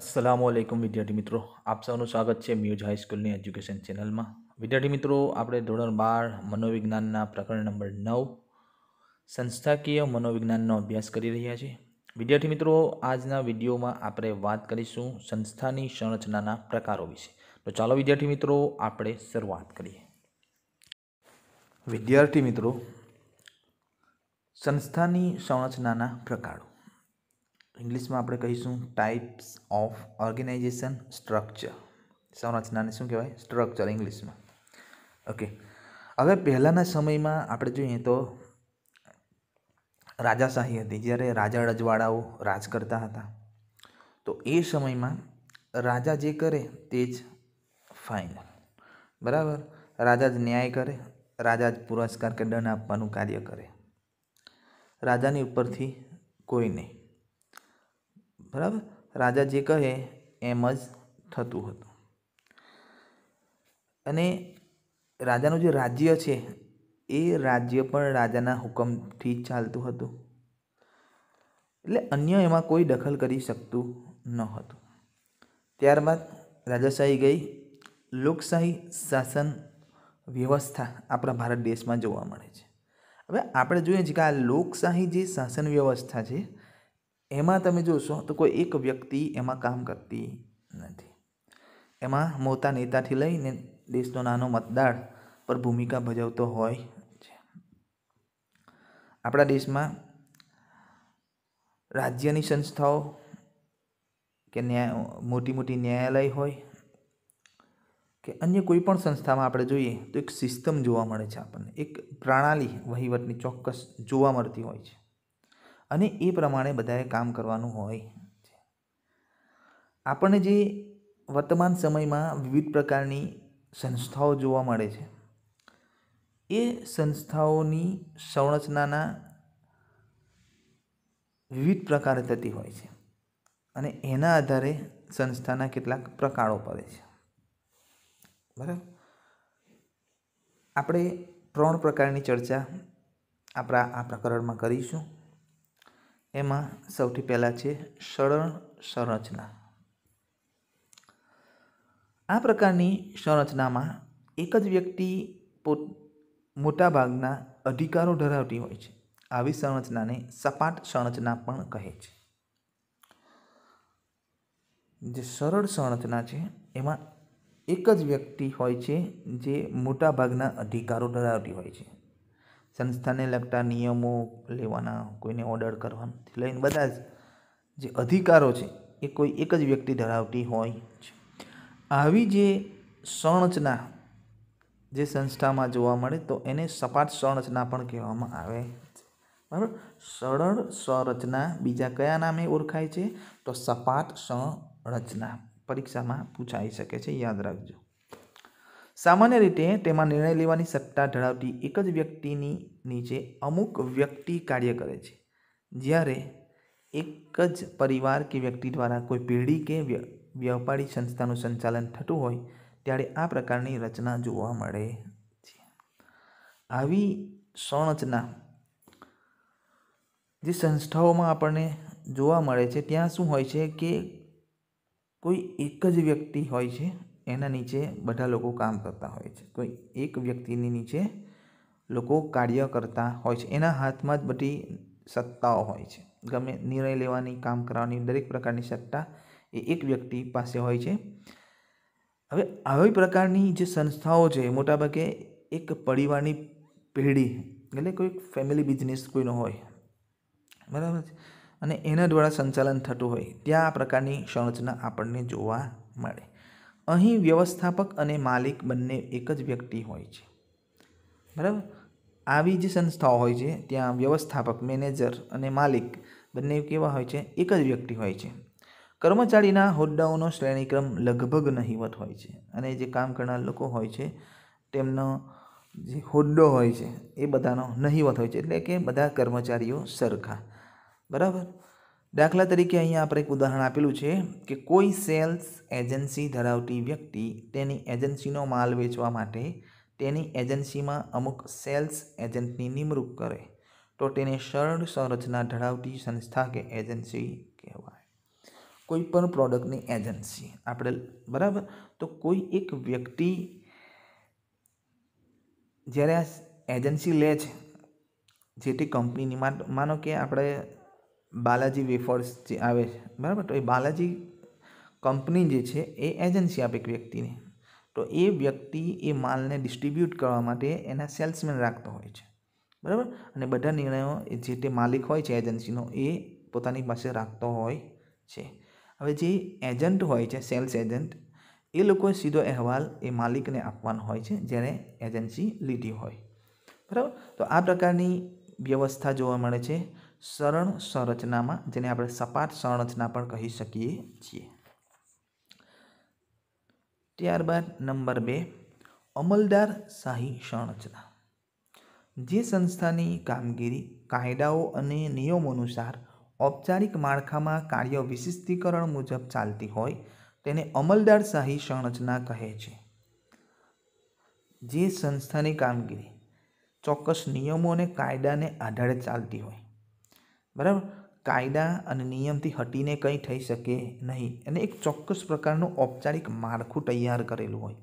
અસલામ આલેકુમ વિદ્યાર્થી મિત્રો આપ સૌનું સ્વાગત છે મ્યુઝ હાઈસ્કૂલની એજ્યુકેશન ચેનલમાં વિદ્યાર્થી મિત્રો આપણે ધોરણ બાર મનોવિજ્ઞાનના પ્રકરણ નંબર નવ સંસ્થાકીય મનોવિજ્ઞાનનો અભ્યાસ કરી રહ્યા છીએ વિદ્યાર્થી મિત્રો આજના વિડીયોમાં આપણે વાત કરીશું સંસ્થાની સંરચનાના પ્રકારો વિશે તો ચાલો વિદ્યાર્થી મિત્રો આપણે શરૂઆત કરીએ વિદ્યાર્થી મિત્રો સંસ્થાની સંરચનાના પ્રકારો ઇંગ્લિશમાં આપણે કહીશું ટાઈપ્સ ઓફ ઓર્ગેનાઇઝેશન સ્ટ્રક્ચર સંરચનાને શું કહેવાય સ્ટ્રક્ચર ઇંગ્લિશમાં ઓકે હવે પહેલાંના સમયમાં આપણે જોઈએ તો રાજાશાહી હતી જ્યારે રાજા રજવાડાઓ રાજ કરતા હતા તો એ સમયમાં રાજા જે કરે તે જ ફાઇનલ બરાબર રાજા જ ન્યાય કરે રાજા જ પુરસ્કાર કે દંડ આપવાનું કાર્ય કરે રાજાની ઉપરથી કોઈ નહીં બરાબર રાજા જે કહે એમ જ થતું હતું અને રાજાનું જે રાજ્ય છે એ રાજ્ય પણ રાજાના હુકમથી જ ચાલતું હતું એટલે અન્ય એમાં કોઈ દખલ કરી શકતું ન હતું ત્યારબાદ રાજાશાહી ગઈ લોકશાહી શાસન વ્યવસ્થા આપણા ભારત દેશમાં જોવા મળે છે હવે આપણે જોઈએ છીએ કે આ લોકશાહી જે શાસન વ્યવસ્થા છે એમાં તમે જોશો તો કોઈ એક વ્યક્તિ એમાં કામ કરતી નથી એમાં મોટા નેતાથી લઈને દેશનો નાનો મતદાર પર ભૂમિકા ભજવતો હોય છે આપણા દેશમાં રાજ્યની સંસ્થાઓ કે ન્યાય મોટી મોટી ન્યાયાલય હોય કે અન્ય કોઈ પણ સંસ્થામાં આપણે જોઈએ તો એક સિસ્ટમ જોવા મળે છે આપણને એક પ્રણાલી વહીવટની ચોક્કસ જોવા મળતી હોય છે અને એ પ્રમાણે બધાએ કામ કરવાનું હોય છે આપણને જે વર્તમાન સમયમાં વિવિધ પ્રકારની સંસ્થાઓ જોવા મળે છે એ સંસ્થાઓની સંરચનાના વિવિધ પ્રકારે થતી હોય છે અને એના આધારે સંસ્થાના કેટલાક પ્રકારો પડે છે બરાબર આપણે ત્રણ પ્રકારની ચર્ચા આપણા આ પ્રકરણમાં કરીશું એમાં સૌથી પહેલાં છે સરળ સંરચના આ પ્રકારની સંરચનામાં એક જ વ્યક્તિ પોત મોટાભાગના અધિકારો ધરાવતી હોય છે આવી સંરચનાને સપાટ સંરચના પણ કહે છે જે સરળ સંરચના છે એમાં એક જ વ્યક્તિ હોય છે જે મોટાભાગના અધિકારો ધરાવતી હોય છે સંસ્થાને લગતા નિયમો લેવાના કોઈને ઓર્ડર કરવાના લઈને બધા જ જે અધિકારો છે એ કોઈ એક જ વ્યક્તિ ધરાવતી હોય છે આવી જે સંરચના જે સંસ્થામાં જોવા મળે તો એને સપાટ સંરચના પણ કહેવામાં આવે બરાબર સરળ સંરચના બીજા કયા નામે ઓળખાય છે તો સપાટ સંરચના પરીક્ષામાં પૂછાઈ શકે છે યાદ રાખજો સામાન્ય રીતે તેમાં નિર્ણય લેવાની સત્તા ધરાવતી એક જ વ્યક્તિની નીચે અમુક વ્યક્તિ કાર્ય કરે છે જ્યારે એક જ પરિવાર કે વ્યક્તિ દ્વારા કોઈ પેઢી કે વ્યાપારી સંસ્થાનું સંચાલન થતું હોય ત્યારે આ પ્રકારની રચના જોવા મળે છે આવી સંરચના જે સંસ્થાઓમાં આપણને જોવા મળે છે ત્યાં શું હોય છે કે કોઈ એક જ વ્યક્તિ હોય છે એના નીચે બધા લોકો કામ કરતા હોય છે કોઈ એક વ્યક્તિની નીચે લોકો કાર્ય કરતા હોય છે એના હાથમાં જ બધી સત્તાઓ હોય છે ગમે નિર્ણય લેવાની કામ કરવાની દરેક પ્રકારની સત્તા એ એક વ્યક્તિ પાસે હોય છે હવે આવી પ્રકારની જે સંસ્થાઓ છે મોટાભાગે એક પરિવારની પેઢી એટલે કોઈ ફેમિલી બિઝનેસ કોઈનો હોય બરાબર છે અને એના દ્વારા સંચાલન થતું હોય ત્યાં આ પ્રકારની સંરચના આપણને જોવા મળે અહીં વ્યવસ્થાપક અને માલિક બંને એક જ વ્યક્તિ હોય છે બરાબર આવી જે સંસ્થાઓ હોય છે ત્યાં વ્યવસ્થાપક મેનેજર અને માલિક બંને કેવા હોય છે એક જ વ્યક્તિ હોય છે કર્મચારીના હોદ્દાઓનો શ્રેણીક્રમ લગભગ નહીવત હોય છે અને જે કામ કરનાર લોકો હોય છે તેમનો જે હોદ્દો હોય છે એ બધાનો નહીવત હોય છે એટલે કે બધા કર્મચારીઓ સરખા બરાબર દાખલા તરીકે અહીંયા આપણે એક ઉદાહરણ આપેલું છે કે કોઈ સેલ્સ એજન્સી ધરાવતી વ્યક્તિ તેની એજન્સીનો માલ વેચવા માટે તેની એજન્સીમાં અમુક સેલ્સ એજન્ટની નિમણૂક કરે તો તેને સરળ સંરચના ધરાવતી સંસ્થા કે એજન્સી કહેવાય કોઈ પણ પ્રોડક્ટની એજન્સી આપણે બરાબર તો કોઈ એક વ્યક્તિ જ્યારે આ એજન્સી લે છે જે તે કંપનીની માનો કે આપણે બાલાજી વેફર્સ જે આવે છે બરાબર તો એ બાલાજી કંપની જે છે એ એજન્સી આપે એક વ્યક્તિને તો એ વ્યક્તિ એ માલને ડિસ્ટ્રીબ્યુટ કરવા માટે એના સેલ્સમેન રાખતો હોય છે બરાબર અને બધા નિર્ણયો જે તે માલિક હોય છે એજન્સીનો એ પોતાની પાસે રાખતો હોય છે હવે જે એજન્ટ હોય છે સેલ્સ એજન્ટ એ લોકોએ સીધો અહેવાલ એ માલિકને આપવાનો હોય છે જેણે એજન્સી લીધી હોય બરાબર તો આ પ્રકારની વ્યવસ્થા જોવા મળે છે સરળ સંરચનામાં જેને આપણે સપાટ સંરચના પણ કહી શકીએ છીએ ત્યારબાદ નંબર બે અમલદાર શાહી સંરચના જે સંસ્થાની કામગીરી કાયદાઓ અને નિયમો અનુસાર ઔપચારિક માળખામાં કાર્ય વિશિષ્ટીકરણ મુજબ ચાલતી હોય તેને અમલદાર શાહી સંરચના કહે છે જે સંસ્થાની કામગીરી ચોક્કસ નિયમો અને કાયદાને આધારે ચાલતી હોય બરાબર કાયદા અને નિયમથી હટીને કંઈ થઈ શકે નહીં અને એક ચોક્કસ પ્રકારનું ઔપચારિક માળખું તૈયાર કરેલું હોય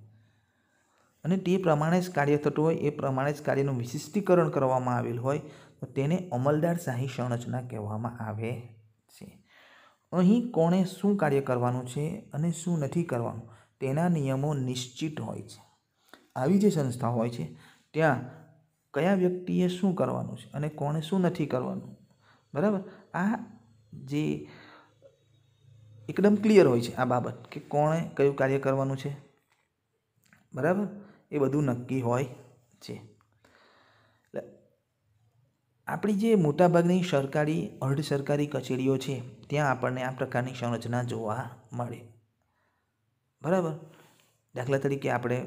અને તે પ્રમાણે જ કાર્ય થતું હોય એ પ્રમાણે જ કાર્યનું વિશિષ્ટીકરણ કરવામાં આવેલ હોય તો તેને અમલદાર શાહી સંરચના કહેવામાં આવે છે અહીં કોણે શું કાર્ય કરવાનું છે અને શું નથી કરવાનું તેના નિયમો નિશ્ચિત હોય છે આવી જે સંસ્થા હોય છે ત્યાં કયા વ્યક્તિએ શું કરવાનું છે અને કોણે શું નથી કરવાનું બરાબર આ જે એકદમ ક્લિયર હોય છે આ બાબત કે કોણે કયું કાર્ય કરવાનું છે બરાબર એ બધું નક્કી હોય છે એટલે આપણી જે મોટાભાગની સરકારી અર્ધ સરકારી કચેરીઓ છે ત્યાં આપણને આ પ્રકારની સંરચના જોવા મળે બરાબર દાખલા તરીકે આપણે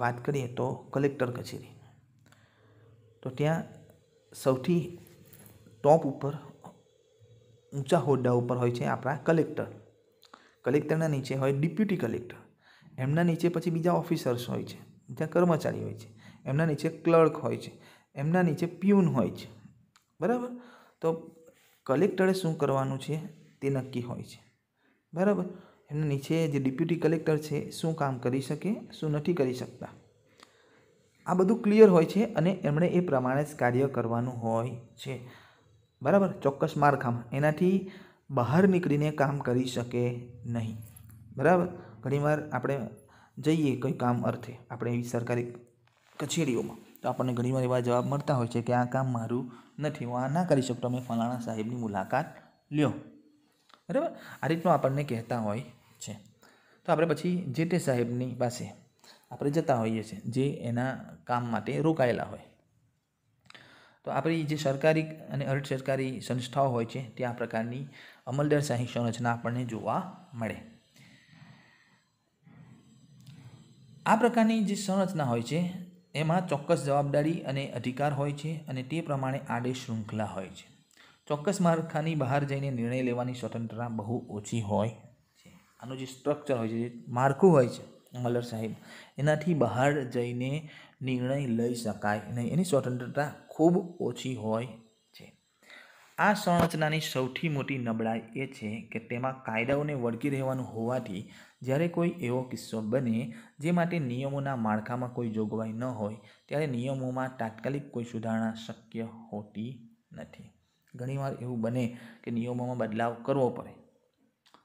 વાત કરીએ તો કલેક્ટર કચેરી તો ત્યાં સૌથી ટોપ ઉપર ઊંચા હોદ્દા ઉપર હોય છે આપણા કલેક્ટર કલેક્ટરના નીચે હોય ડિપ્યુટી કલેક્ટર એમના નીચે પછી બીજા ઓફિસર્સ હોય છે બીજા કર્મચારી હોય છે એમના નીચે ક્લર્ક હોય છે એમના નીચે પ્યુન હોય છે બરાબર તો કલેક્ટરે શું કરવાનું છે તે નક્કી હોય છે બરાબર એમના નીચે જે ડિપ્યુટી કલેક્ટર છે શું કામ કરી શકે શું નથી કરી શકતા આ બધું ક્લિયર હોય છે અને એમણે એ પ્રમાણે જ કાર્ય કરવાનું હોય છે બરાબર ચોક્કસ મારખામ એનાથી બહાર નીકળીને કામ કરી શકે નહીં બરાબર ઘણીવાર આપણે જઈએ કોઈ કામ અર્થે આપણે એવી સરકારી કચેરીઓમાં તો આપણને ઘણીવાર એવા જવાબ મળતા હોય છે કે આ કામ મારું નથી હું આ ના કરી શકતો અમે ફલાણા સાહેબની મુલાકાત લ્યો બરાબર આ રીતનું આપણને કહેતા હોય છે તો આપણે પછી જે તે સાહેબની પાસે આપણે જતા હોઈએ છીએ જે એના કામ માટે રોકાયેલા હોય તો આપણી જે સરકારી અને અર્ધ સરકારી સંસ્થાઓ હોય છે તે આ પ્રકારની અમલદારશાહી સંરચના આપણને જોવા મળે આ પ્રકારની જે સંરચના હોય છે એમાં ચોક્કસ જવાબદારી અને અધિકાર હોય છે અને તે પ્રમાણે આદેશ શૃંખલા હોય છે ચોક્કસ માળખાની બહાર જઈને નિર્ણય લેવાની સ્વતંત્રતા બહુ ઓછી હોય છે આનું જે સ્ટ્રક્ચર હોય છે જે માળખું હોય છે મલર સાહેબ એનાથી બહાર જઈને નિર્ણય લઈ શકાય નહીં એની સ્વતંત્રતા ખૂબ ઓછી હોય છે આ સંરચનાની સૌથી મોટી નબળાઈ એ છે કે તેમાં કાયદાઓને વળગી રહેવાનું હોવાથી જ્યારે કોઈ એવો કિસ્સો બને જે માટે નિયમોના માળખામાં કોઈ જોગવાઈ ન હોય ત્યારે નિયમોમાં તાત્કાલિક કોઈ સુધારણા શક્ય હોતી નથી ઘણીવાર એવું બને કે નિયમોમાં બદલાવ કરવો પડે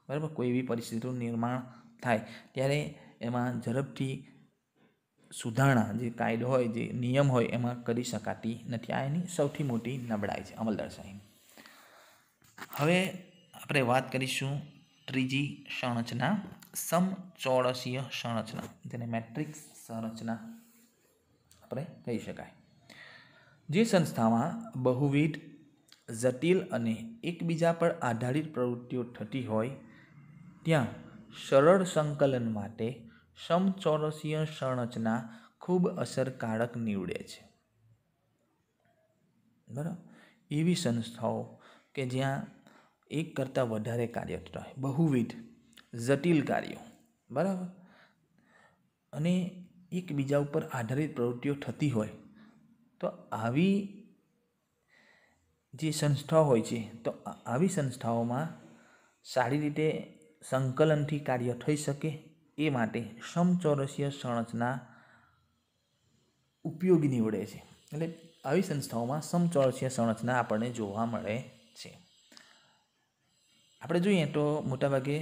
બરાબર કોઈ એવી પરિસ્થિતિનું નિર્માણ થાય ત્યારે એમાં ઝડપથી સુધારણા જે કાયદો હોય જે નિયમ હોય એમાં કરી શકાતી નથી આ એની સૌથી મોટી નબળાઈ છે અમલદારશાહી હવે આપણે વાત કરીશું ત્રીજી સંરચના સમચોરસીય સંરચના જેને મેટ્રિક્સ સંરચના આપણે કહી શકાય જે સંસ્થામાં બહુવિધ જટિલ અને એકબીજા પર આધારિત પ્રવૃત્તિઓ થતી હોય ત્યાં સરળ સંકલન માટે સમચોરસીય સંરચના ખૂબ અસરકારક નીવડે છે બરાબર એવી સંસ્થાઓ કે જ્યાં એક કરતાં વધારે કાર્ય રહે બહુવિધ જટિલ કાર્યો બરાબર અને એકબીજા ઉપર આધારિત પ્રવૃત્તિઓ થતી હોય તો આવી જે સંસ્થાઓ હોય છે તો આવી સંસ્થાઓમાં સારી રીતે સંકલનથી કાર્ય થઈ શકે એ માટે સમચોરસીય સંરચના ઉપયોગી નીવડે છે એટલે આવી સંસ્થાઓમાં સમચોરસીય સંરચના આપણને જોવા મળે છે આપણે જોઈએ તો મોટાભાગે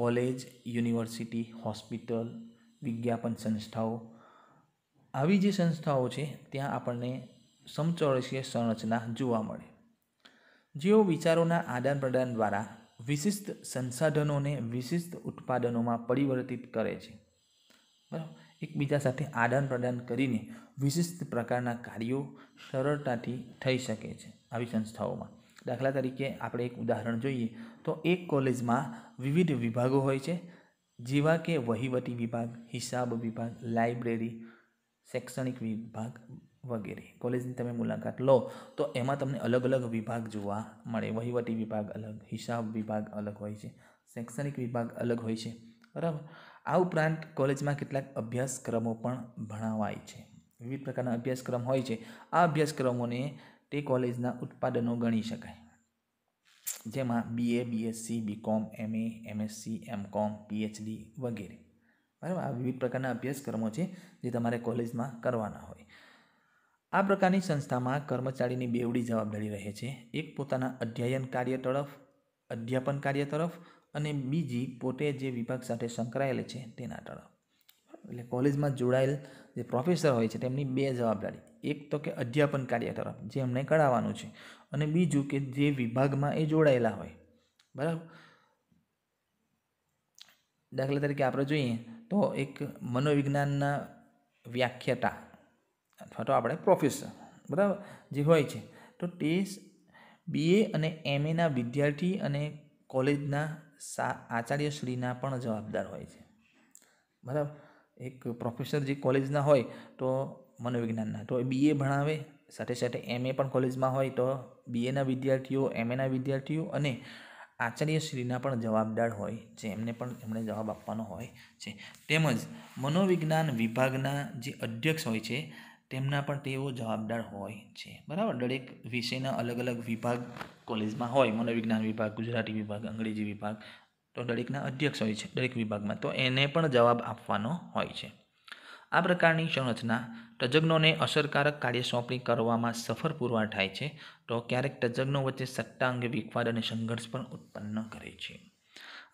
કોલેજ યુનિવર્સિટી હોસ્પિટલ વિજ્ઞાપન સંસ્થાઓ આવી જે સંસ્થાઓ છે ત્યાં આપણને સમચોરસીય સંરચના જોવા મળે જેઓ વિચારોના આદાન પ્રદાન દ્વારા વિશિષ્ટ સંસાધનોને વિશિષ્ટ ઉત્પાદનોમાં પરિવર્તિત કરે છે બરાબર એકબીજા સાથે આદાન પ્રદાન કરીને વિશિષ્ટ પ્રકારના કાર્યો સરળતાથી થઈ શકે છે આવી સંસ્થાઓમાં દાખલા તરીકે આપણે એક ઉદાહરણ જોઈએ તો એક કોલેજમાં વિવિધ વિભાગો હોય છે જેવા કે વહીવટી વિભાગ હિસાબ વિભાગ લાઇબ્રેરી શૈક્ષણિક વિભાગ વગેરે કોલેજની તમે મુલાકાત લો તો એમાં તમને અલગ અલગ વિભાગ જોવા મળે વહીવટી વિભાગ અલગ હિસાબ વિભાગ અલગ હોય છે શૈક્ષણિક વિભાગ અલગ હોય છે બરાબર આ ઉપરાંત કોલેજમાં કેટલાક અભ્યાસક્રમો પણ ભણાવાય છે વિવિધ પ્રકારના અભ્યાસક્રમ હોય છે આ અભ્યાસક્રમોને તે કોલેજના ઉત્પાદનો ગણી શકાય જેમાં BA BSc BCom MA MSc MCom PhD વગેરે બરાબર આ વિવિધ પ્રકારના અભ્યાસક્રમો છે જે તમારે કોલેજમાં કરવાના હોય આ પ્રકારની સંસ્થામાં કર્મચારીની બેવડી જવાબદારી રહે છે એક પોતાના અધ્યયન કાર્ય તરફ અધ્યાપન કાર્ય તરફ અને બીજી પોતે જે વિભાગ સાથે સંકળાયેલ છે તેના તરફ એટલે કોલેજમાં જોડાયેલ જે પ્રોફેસર હોય છે તેમની બે જવાબદારી એક તો કે અધ્યાપન કાર્ય તરફ જે એમને કરાવવાનું છે અને બીજું કે જે વિભાગમાં એ જોડાયેલા હોય બરાબર દાખલા તરીકે આપણે જોઈએ તો એક મનોવિજ્ઞાનના વ્યાખ્યાતા અથવા તો આપણે પ્રોફેસર બરાબર જે હોય છે તો તે બીએ અને એમએના વિદ્યાર્થી અને કોલેજના સા આચાર્યશ્રીના પણ જવાબદાર હોય છે બરાબર એક પ્રોફેસર જે કોલેજના હોય તો મનોવિજ્ઞાનના તો એ બીએ ભણાવે સાથે સાથે એમએ પણ કોલેજમાં હોય તો બીએના વિદ્યાર્થીઓ એમએના વિદ્યાર્થીઓ અને આચાર્યશ્રીના પણ જવાબદાર હોય છે એમને પણ એમણે જવાબ આપવાનો હોય છે તેમજ મનોવિજ્ઞાન વિભાગના જે અધ્યક્ષ હોય છે તેમના પણ તેઓ જવાબદાર હોય છે બરાબર દરેક વિષયના અલગ અલગ વિભાગ કોલેજમાં હોય મનોવિજ્ઞાન વિભાગ ગુજરાતી વિભાગ અંગ્રેજી વિભાગ તો દરેકના અધ્યક્ષ હોય છે દરેક વિભાગમાં તો એને પણ જવાબ આપવાનો હોય છે આ પ્રકારની સંરચના તજજ્ઞોને અસરકારક કાર્ય સોંપણી કરવામાં સફળ પુરવાર થાય છે તો ક્યારેક તજજ્ઞો વચ્ચે સત્તા અંગે વિખવાદ અને સંઘર્ષ પણ ઉત્પન્ન કરે છે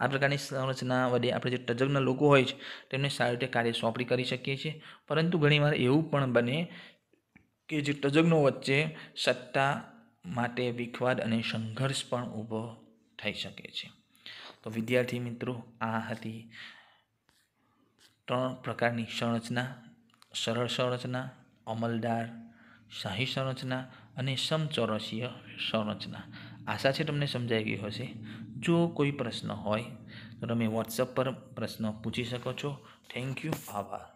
આ પ્રકારની સંરચના વડે આપણે જે તજજ્ઞ લોકો હોય છે તેમને સારી રીતે કાર્ય સોંપણી કરી શકીએ છીએ પરંતુ ઘણીવાર એવું પણ બને કે જે તજજ્ઞો વચ્ચે સત્તા માટે વિખવાદ અને સંઘર્ષ પણ ઊભો થઈ શકે છે તો વિદ્યાર્થી મિત્રો આ હતી ત્રણ પ્રકારની સંરચના સરળ સંરચના અમલદાર શાહી સંરચના અને સમચોરસીય સંરચના આશા છે તમને સમજાઈ ગઈ હશે જો કોઈ પ્રશ્ન હોય તો તમે વોટ્સઅપ પર પ્રશ્ન પૂછી શકો છો થેન્ક યુ આભાર